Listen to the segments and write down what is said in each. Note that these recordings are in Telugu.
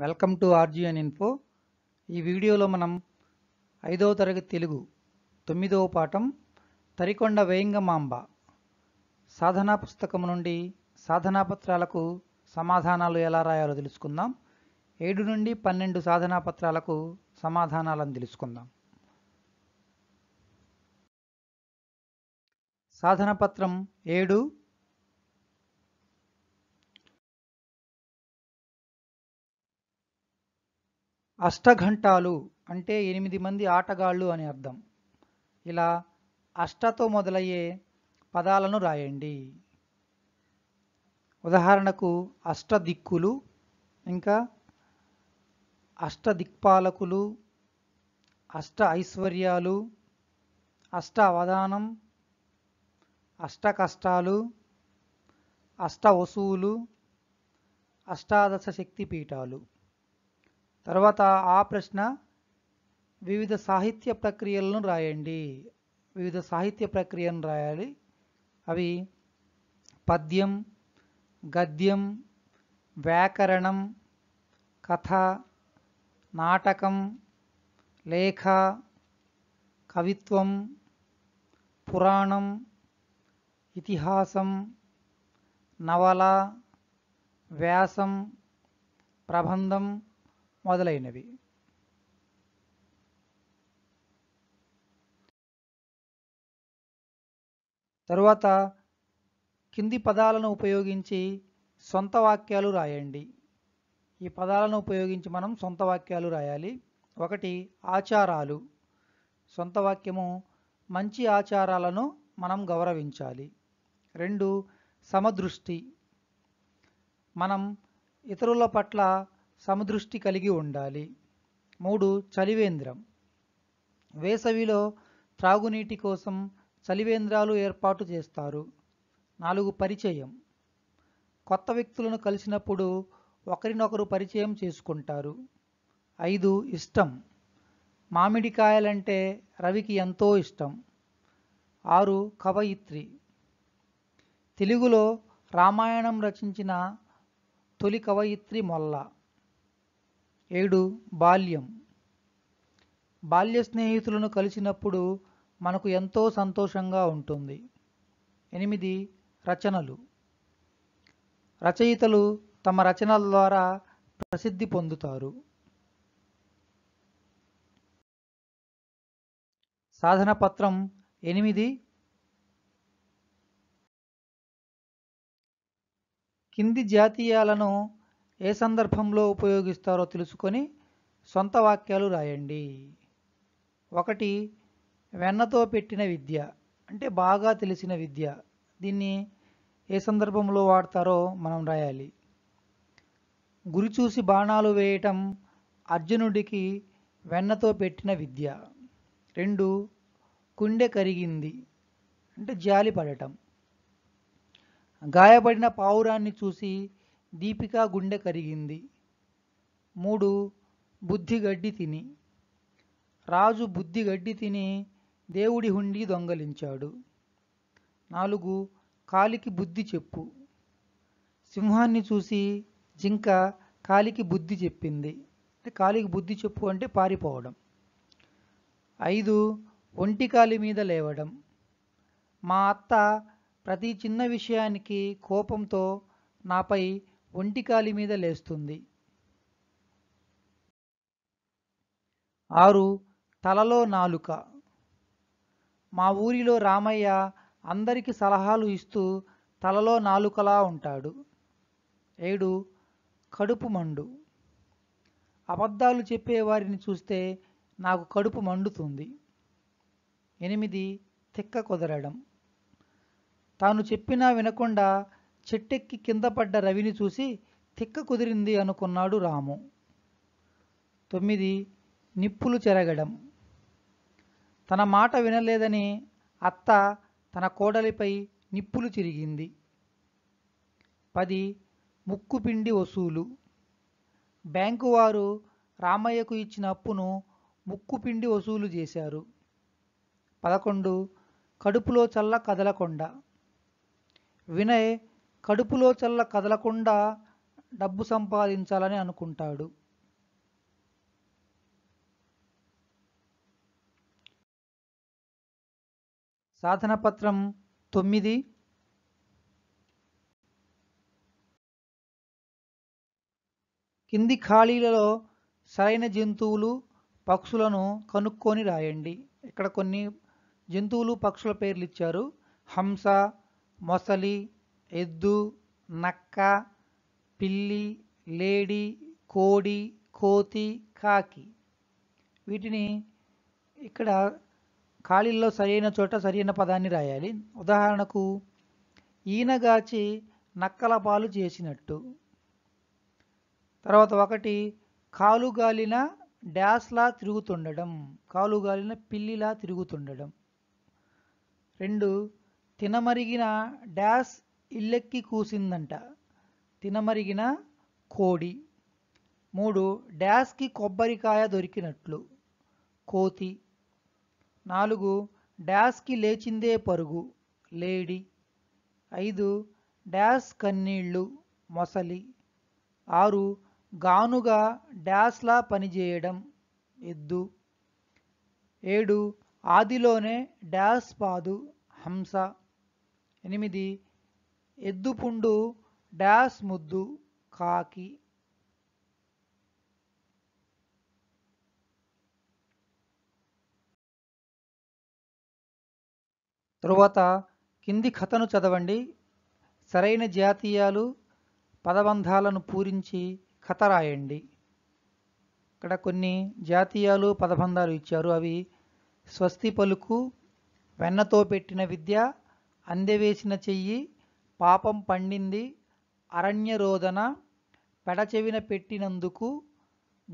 వెల్కమ్ టు ఆర్జీఎన్ ఇన్ఫో ఈ వీడియోలో మనం ఐదవ తరగతి తెలుగు తొమ్మిదవ పాఠం తరికొండ మాంబ సాధనా పుస్తకం నుండి సాధనా పత్రాలకు సమాధానాలు ఎలా రాయాలో తెలుసుకుందాం ఏడు నుండి పన్నెండు సాధనా పత్రాలకు సమాధానాలను తెలుసుకుందాం సాధన పత్రం ఏడు అష్టఘంటాలు అంటే ఎనిమిది మంది ఆటగాళ్ళు అని అర్థం ఇలా అష్టతో మొదలయ్యే పదాలను రాయండి ఉదాహరణకు అష్టదిక్కులు ఇంకా అష్టదిక్పాలకులు అష్ట ఐశ్వర్యాలు అష్ట అవధానం అష్ట కష్టాలు అష్ట వసూలు అష్టాదశ శక్తి పీఠాలు తర్వాత ఆ ప్రశ్న వివిధ సాహిత్య ప్రక్రియలను రాయండి వివిధ సాహిత్య ప్రక్రియను రాయాలి అవి పద్యం గద్యం వ్యాకరణం కథ నాటకం లేఖ కవిత్వం పురాణం ఇతిహాసం నవల వ్యాసం ప్రబంధం మొదలైనవి తరువాత కింది పదాలను ఉపయోగించి సొంత వాక్యాలు రాయండి ఈ పదాలను ఉపయోగించి మనం సొంత వాక్యాలు రాయాలి ఒకటి ఆచారాలు సొంత వాక్యము మంచి ఆచారాలను మనం గౌరవించాలి రెండు సమదృష్టి మనం ఇతరుల పట్ల సమదృష్టి కలిగి ఉండాలి మూడు చలివేంద్రం వేసవిలో త్రాగునీటి కోసం చలివేంద్రాలు ఏర్పాటు చేస్తారు నాలుగు పరిచయం కొత్త వ్యక్తులను కలిసినప్పుడు ఒకరినొకరు పరిచయం చేసుకుంటారు ఐదు ఇష్టం మామిడికాయలంటే రవికి ఎంతో ఇష్టం ఆరు కవయిత్రి తెలుగులో రామాయణం రచించిన తొలి కవయిత్రి మొల్ల ఏడు బాల్యం బాల్య స్నేహితులను కలిసినప్పుడు మనకు ఎంతో సంతోషంగా ఉంటుంది ఎనిమిది రచనలు రచయితలు తమ రచనల ద్వారా ప్రసిద్ధి పొందుతారు సాధన పత్రం ఎనిమిది కింది జాతీయాలను ఏ సందర్భంలో ఉపయోగిస్తారో తెలుసుకొని సొంత వాక్యాలు రాయండి ఒకటి వెన్నతో పెట్టిన విద్య అంటే బాగా తెలిసిన విద్య దీన్ని ఏ సందర్భంలో వాడతారో మనం రాయాలి గురి చూసి బాణాలు వేయటం అర్జునుడికి వెన్నతో పెట్టిన విద్య రెండు కుండె కరిగింది అంటే జాలి పడటం గాయపడిన పావురాన్ని చూసి దీపికా గుండె కరిగింది మూడు బుద్ధి గడ్డి తిని రాజు బుద్ధి గడ్డి తిని దేవుడి హుండి దొంగలించాడు నాలుగు కాలికి బుద్ధి చెప్పు సింహాన్ని చూసి జింక కాలికి బుద్ధి చెప్పింది కాలికి బుద్ధి చెప్పు అంటే పారిపోవడం ఐదు ఒంటి కాలి మీద లేవడం మా అత్త ప్రతి చిన్న విషయానికి కోపంతో నాపై ఒంటికాలి మీద లేస్తుంది ఆరు తలలో నాలుక మా ఊరిలో రామయ్య అందరికి సలహాలు ఇస్తూ తలలో నాలుకలా ఉంటాడు ఏడు కడుపు మండు అబద్ధాలు చెప్పేవారిని చూస్తే నాకు కడుపు మండుతుంది ఎనిమిది తిక్క కుదరడం తాను చెప్పినా వినకుండా చెట్టెక్కి కింద పడ్డ రవిని చూసి తిక్క కుదిరింది అనుకున్నాడు రాము తొమ్మిది నిప్పులు చెరగడం తన మాట వినలేదని అత్త తన కోడలిపై నిప్పులు చిరిగింది పది ముక్కుపిండి వసూలు బ్యాంకు వారు రామయ్యకు ఇచ్చిన అప్పును ముక్కుపిండి వసూలు చేశారు పదకొండు కడుపులో చల్ల కదలకొండ వినయ్ కడుపులో చల్ల కదలకుండా డబ్బు సంపాదించాలని అనుకుంటాడు సాధనపత్రం తొమ్మిది కింది ఖాళీలలో సరైన జంతువులు పక్షులను కనుక్కొని రాయండి ఇక్కడ కొన్ని జంతువులు పక్షుల పేర్లు ఇచ్చారు హంస మొసలి ఎద్దు నక్క పిల్లి లేడి కోడి కోతి కాకి వీటిని ఇక్కడ ఖాళీల్లో సరైన చోట సరైన పదాన్ని రాయాలి ఉదాహరణకు ఈనగాచి నక్కల పాలు చేసినట్టు తర్వాత ఒకటి కాలుగాలిన డ్యాస్లా తిరుగుతుండడం కాలుగాలిన పిల్లిలా తిరుగుతుండడం రెండు తినమరిగిన డ్యాష్ ఇల్లెక్కి కూసిందంట తినమరిగిన కోడి మూడు డ్యాష్కి కొబ్బరికాయ దొరికినట్లు కోతి నాలుగు డ్యాష్కి లేచిందే పరుగు లేడి ఐదు డ్యాష్ కన్నీళ్ళు మొసలి ఆరు గానుగా డ్యాష్లా పనిచేయడం ఎద్దు ఏడు ఆదిలోనే డ్యాష్ పాదు హంస ఎనిమిది ఎద్దుపుండు డాస్ ముద్దు కాకి తరువాత కింది కథను చదవండి సరైన జాతీయాలు పదబంధాలను పూరించి కథ రాయండి ఇక్కడ కొన్ని జాతీయాలు పదబంధాలు ఇచ్చారు అవి స్వస్తి పలుకు వెన్నతో పెట్టిన విద్య అందెవేసిన చెయ్యి పాపం పండింది అరణ్యరోదన పెడచెవిన పెట్టినందుకు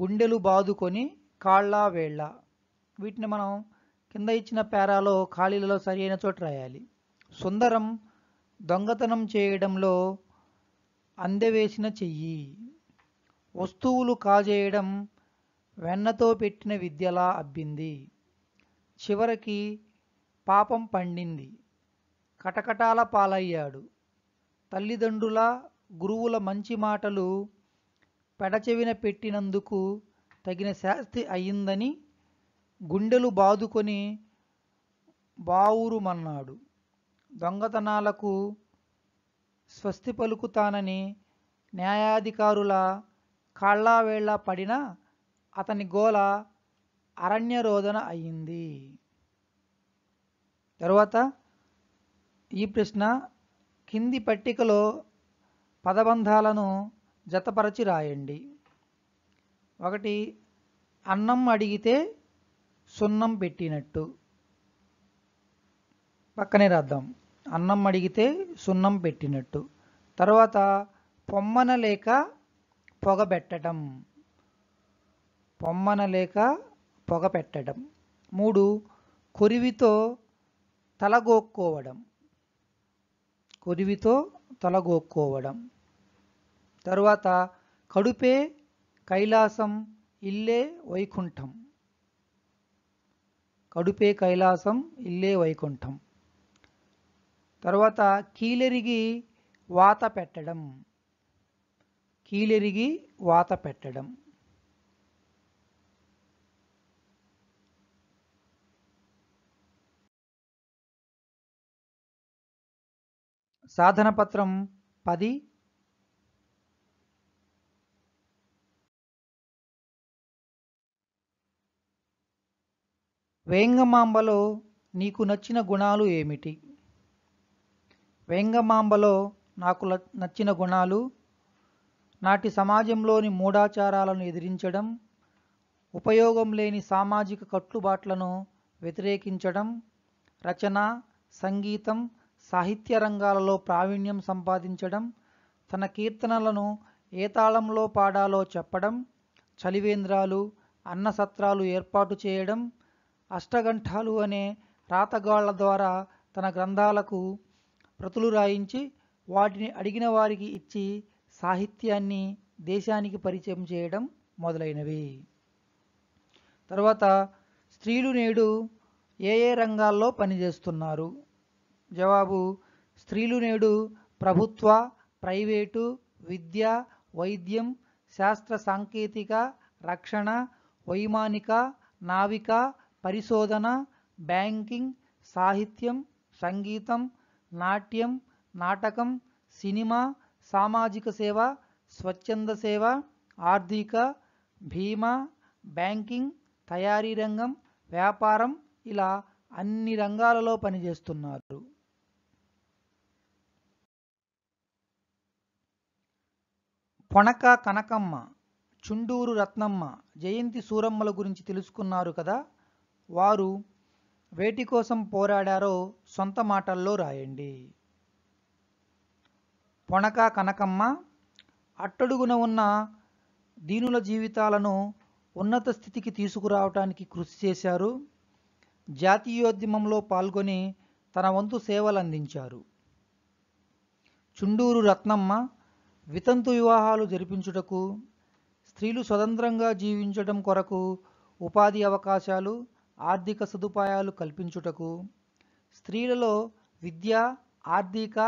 గుండెలు బాదుకొని కాళ్ళా వేళ్ళ వీటిని మనం కింద ఇచ్చిన పేరాలో ఖాళీలలో సరైన చోట రాయాలి సుందరం దొంగతనం చేయడంలో అందవేసిన చెయ్యి వస్తువులు కాజేయడం వెన్నతో పెట్టిన విద్యలా అబ్బింది చివరికి పాపం పండింది కటకటాల పాలయ్యాడు తల్లిదండ్రుల గురువుల మంచి మాటలు పెడచెవిన పెట్టినందుకు తగిన శాస్తి అయిందని గుండెలు బాదుకొని బావురుమన్నాడు దొంగతనాలకు స్వస్తి పలుకుతానని న్యాయాధికారుల కాళ్ళావేళ్ల పడిన అతని గోల అరణ్య రోదన అయింది తర్వాత ఈ ప్రశ్న కింది పట్టికలో పదబంధాలను జతపరచి రాయండి ఒకటి అన్నం అడిగితే సున్నం పెట్టినట్టు పక్కనే రాద్దాం అన్నం అడిగితే సున్నం పెట్టినట్టు తర్వాత పొమ్మన లేక పొగబెట్టడం పొమ్మన లేక పొగపెట్టడం మూడు కొరివితో తలగోక్కోవడం కొరివితో తలగోక్కోవడం తరువాత కడుపే కైలాసం ఇల్లే వైకుంఠం కడుపే కైలాసం ఇల్లే వైకుంఠం తర్వాత కీలెరిగి వాత పెట్టడం కీలెరిగి వాత పెట్టడం సాధనపత్రం పది వేంగమాంబలో నీకు నచ్చిన గుణాలు ఏమిటి వేంగమాంబలో నాకు నచ్చిన గుణాలు నాటి సమాజంలోని మూఢాచారాలను ఎదిరించడం ఉపయోగం లేని సామాజిక కట్టుబాట్లను వ్యతిరేకించడం రచన సంగీతం సాహిత్య రంగాలలో ప్రావీణ్యం సంపాదించడం తన కీర్తనలను ఏ తాళంలో పాడాలో చెప్పడం చలివేంద్రాలు అన్న సత్రాలు ఏర్పాటు చేయడం అష్టగంఠాలు అనే రాతగాళ్ల ద్వారా తన గ్రంథాలకు ప్రతులు రాయించి వాటిని అడిగిన వారికి ఇచ్చి సాహిత్యాన్ని దేశానికి పరిచయం చేయడం మొదలైనవి తర్వాత స్త్రీలు నేడు ఏ ఏ రంగాల్లో పనిచేస్తున్నారు జవాబు స్త్రీలు నేడు ప్రభుత్వ ప్రైవేటు విద్య వైద్యం శాస్త్ర సాంకేతిక రక్షణ వైమానిక నావిక పరిశోధన బ్యాంకింగ్ సాహిత్యం సంగీతం నాట్యం నాటకం సినిమా సామాజిక సేవ స్వచ్ఛంద సేవ ఆర్థిక భీమా బ్యాంకింగ్ తయారీ రంగం వ్యాపారం ఇలా అన్ని రంగాలలో పనిచేస్తున్నారు పొనక కనకమ్మ చుండూరు రత్నమ్మ జయంతి సూరమ్మల గురించి తెలుసుకున్నారు కదా వారు వేటి కోసం పోరాడారో సొంత మాటల్లో రాయండి పొనక కనకమ్మ అట్టడుగున ఉన్న దీనుల జీవితాలను ఉన్నత స్థితికి తీసుకురావటానికి కృషి చేశారు జాతీయోద్యమంలో పాల్గొని తన వంతు సేవలు అందించారు చుండూరు రత్నమ్మ వితంతు వివాహాలు జరిపించుటకు స్త్రీలు స్వతంత్రంగా జీవించడం కొరకు ఉపాధి అవకాశాలు ఆర్థిక సదుపాయాలు కల్పించుటకు స్త్రీలలో విద్య ఆర్థిక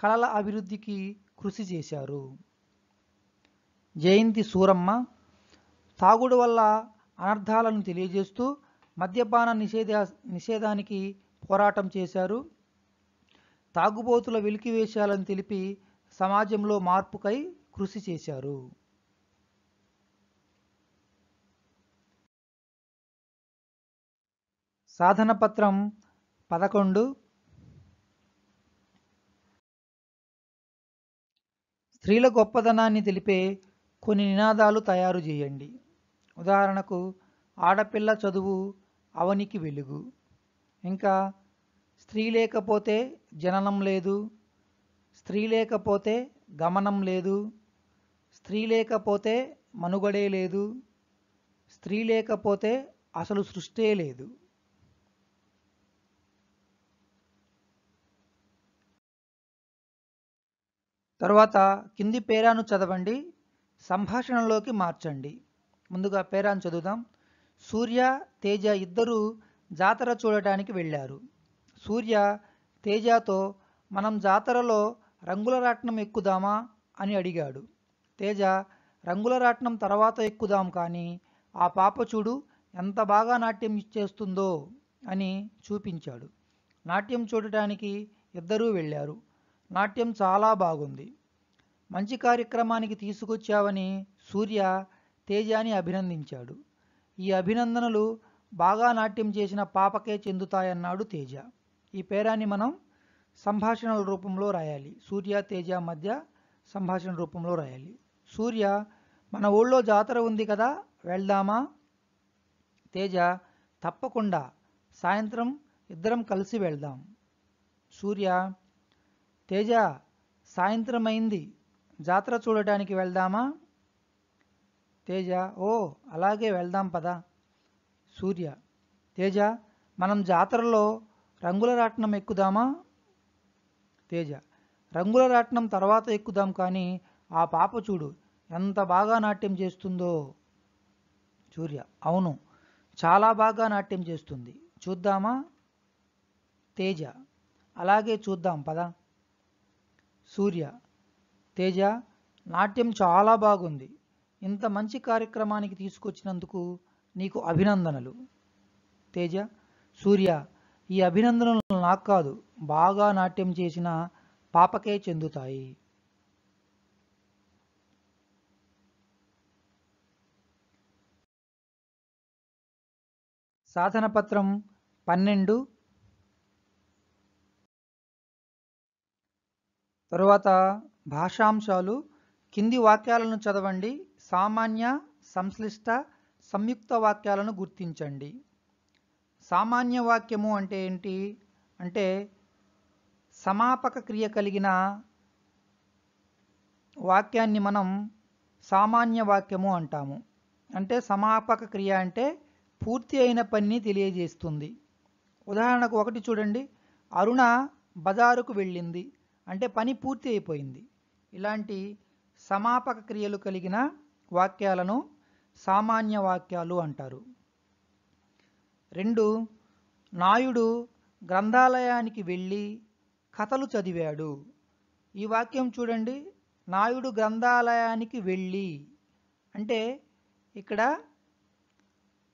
కళల అభివృద్ధికి కృషి చేశారు జయంతి సూరమ్మ తాగుడు వల్ల అనర్థాలను తెలియజేస్తూ మద్యపాన నిషేధ నిషేధానికి పోరాటం చేశారు తాగుబోతుల వెలికివేశాలని తెలిపి సమాజంలో మార్పుకై కృషి చేశారు సాధన పత్రం పదకొండు స్త్రీల గొప్పదనాన్ని తెలిపే కొన్ని నినాదాలు తయారు చేయండి ఉదాహరణకు ఆడపిల్ల చదువు అవనికి వెలుగు ఇంకా స్త్రీ లేకపోతే జననం లేదు స్త్రీ లేకపోతే గమనం లేదు స్త్రీ లేకపోతే మనుగడే లేదు స్త్రీ లేకపోతే అసలు సృష్టే లేదు తర్వాత కింది పేరాను చదవండి సంభాషణలోకి మార్చండి ముందుగా పేరాను చదువుదాం సూర్య తేజ ఇద్దరూ జాతర చూడటానికి వెళ్ళారు సూర్య తేజతో మనం జాతరలో రంగుల రాట్నం ఎక్కుదామా అని అడిగాడు తేజ రంగుల రాట్నం తర్వాత ఎక్కుదాం కానీ ఆ పాప చూడు ఎంత బాగా నాట్యం చేస్తుందో అని చూపించాడు నాట్యం చూడటానికి ఇద్దరూ వెళ్ళారు నాట్యం చాలా బాగుంది మంచి కార్యక్రమానికి తీసుకొచ్చావని సూర్య తేజాని అభినందించాడు ఈ అభినందనలు బాగా నాట్యం చేసిన పాపకే చెందుతాయన్నాడు తేజ ఈ పేరాన్ని మనం సంభాషణల రూపంలో రాయాలి సూర్య తేజ మధ్య సంభాషణ రూపంలో రాయాలి సూర్య మన ఊళ్ళో జాతర ఉంది కదా వెళ్దామా తేజ తప్పకుండా సాయంత్రం ఇద్దరం కలిసి వెళ్దాం సూర్య తేజ సాయంత్రం అయింది జాతర చూడటానికి వెళ్దామా తేజ ఓ అలాగే వెళ్దాం పదా సూర్య తేజ మనం జాతరలో రంగుల రాట్నం ఎక్కుదామా తేజ రంగుల రాట్నం తర్వాత ఎక్కుదాం కానీ ఆ పాప చూడు ఎంత బాగా నాట్యం చేస్తుందో సూర్య అవును చాలా బాగా నాట్యం చేస్తుంది చూద్దామా తేజ అలాగే చూద్దాం పద సూర్య తేజ నాట్యం చాలా బాగుంది ఇంత మంచి కార్యక్రమానికి తీసుకొచ్చినందుకు నీకు అభినందనలు తేజ సూర్య ఈ అభినందనలు నాకు కాదు బాగా నాట్యం చేసిన పాపకే చెందుతాయి సాధనపత్రం పన్నెండు తరువాత భాషాంశాలు కింది వాక్యాలను చదవండి సామాన్య సంశ్లిష్ట సంయుక్త వాక్యాలను గుర్తించండి సామాన్య వాక్యము అంటే ఏంటి అంటే సమాపక క్రియ కలిగిన వాక్యాన్ని మనం సామాన్య వాక్యము అంటాము అంటే సమాపక క్రియ అంటే పూర్తి అయిన పనిని తెలియజేస్తుంది ఉదాహరణకు ఒకటి చూడండి అరుణ బజారుకు వెళ్ళింది అంటే పని పూర్తి అయిపోయింది ఇలాంటి సమాపక క్రియలు కలిగిన వాక్యాలను సామాన్య వాక్యాలు అంటారు రెండు నాయుడు గ్రంథాలయానికి వెళ్ళి కథలు చదివాడు ఈ వాక్యం చూడండి నాయుడు గ్రంథాలయానికి వెళ్ళి అంటే ఇక్కడ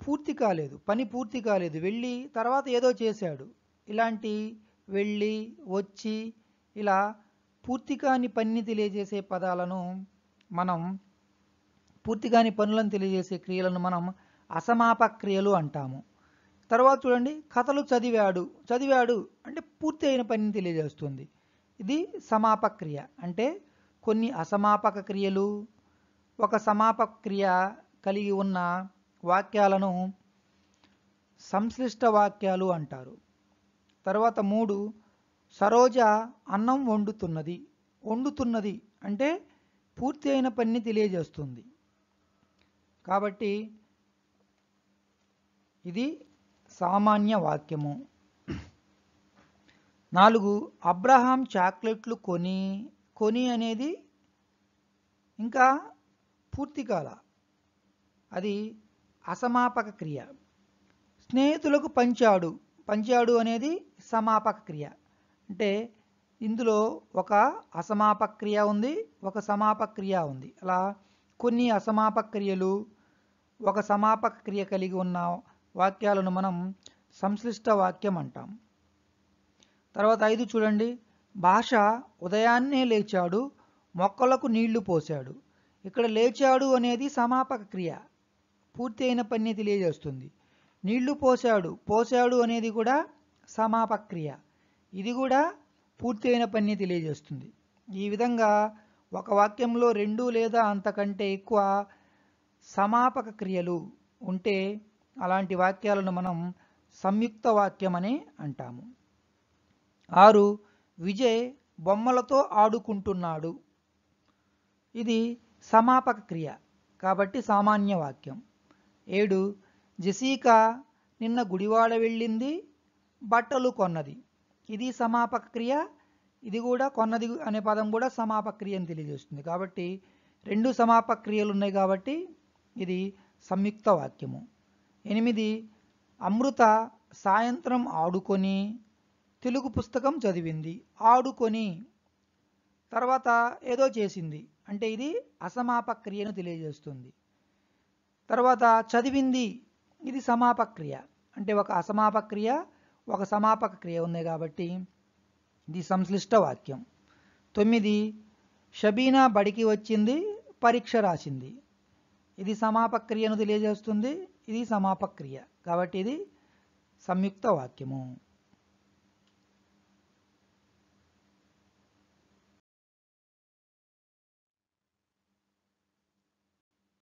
పూర్తి కాలేదు పని పూర్తి కాలేదు వెళ్ళి తర్వాత ఏదో చేశాడు ఇలాంటి వెళ్ళి వచ్చి ఇలా పూర్తి కాని పనిని తెలియజేసే పదాలను మనం పూర్తి కాని పనులను తెలియజేసే క్రియలను మనం అసమాప క్రియలు అంటాము తర్వాత చూడండి కథలు చదివాడు చదివాడు అంటే పూర్తి అయిన పనిని తెలియజేస్తుంది ఇది సమాపక్రియ అంటే కొన్ని అసమాపక క్రియలు ఒక సమాపక్రియ కలిగి ఉన్న వాక్యాలను సంశ్లిష్ట వాక్యాలు అంటారు తర్వాత మూడు సరోజ అన్నం వండుతున్నది వండుతున్నది అంటే పూర్తి అయిన పనిని తెలియజేస్తుంది కాబట్టి ఇది సామాన్య వాక్యము నాలుగు అబ్రహాం చాక్లెట్లు కొని కొని అనేది ఇంకా పూర్తి కాల అది అసమాపక క్రియ స్నేహితులకు పంచాడు పంచాడు అనేది సమాపక క్రియ అంటే ఇందులో ఒక అసమాపక క్రియ ఉంది ఒక సమాపక క్రియ ఉంది అలా కొన్ని అసమాపక క్రియలు ఒక సమాపక క్రియ కలిగి ఉన్న వాక్యాలను మనం సంశ్లిష్ట వాక్యం అంటాం తర్వాత ఐదు చూడండి భాష ఉదయాన్నే లేచాడు మొక్కలకు నీళ్లు పోశాడు ఇక్కడ లేచాడు అనేది సమాపక క్రియ పూర్తి అయిన పని తెలియజేస్తుంది నీళ్లు పోశాడు పోశాడు అనేది కూడా సమాపక క్రియ ఇది కూడా పూర్తి అయిన పని తెలియజేస్తుంది ఈ విధంగా ఒక వాక్యంలో రెండు లేదా అంతకంటే ఎక్కువ సమాపక క్రియలు ఉంటే అలాంటి వాక్యాలను మనం సంయుక్త వాక్యం అని అంటాము ఆరు విజయ్ బొమ్మలతో ఆడుకుంటున్నాడు ఇది సమాపక క్రియ కాబట్టి సామాన్య వాక్యం ఏడు జెసీకా నిన్న గుడివాడ వెళ్ళింది బట్టలు కొన్నది ఇది సమాపక క్రియ ఇది కూడా కొన్నది అనే పదం కూడా సమాపక క్రియ అని తెలియజేస్తుంది కాబట్టి రెండు సమాపక క్రియలు ఉన్నాయి కాబట్టి ఇది సంయుక్త వాక్యము ఎనిమిది అమృత సాయంత్రం ఆడుకొని తెలుగు పుస్తకం చదివింది ఆడుకొని తర్వాత ఏదో చేసింది అంటే ఇది అసమాపక్రియను క్రియను తెలియజేస్తుంది తర్వాత చదివింది ఇది సమాపక క్రియ అంటే ఒక అసమాపక క్రియ ఒక సమాపక క్రియ ఉంది కాబట్టి ఇది సంశ్లిష్ట వాక్యం తొమ్మిది షబీనా బడికి వచ్చింది పరీక్ష రాసింది ఇది సమాపక్రియను తెలియజేస్తుంది ఇది సమాపక్రియ కాబట్టి ఇది సంయుక్త వాక్యము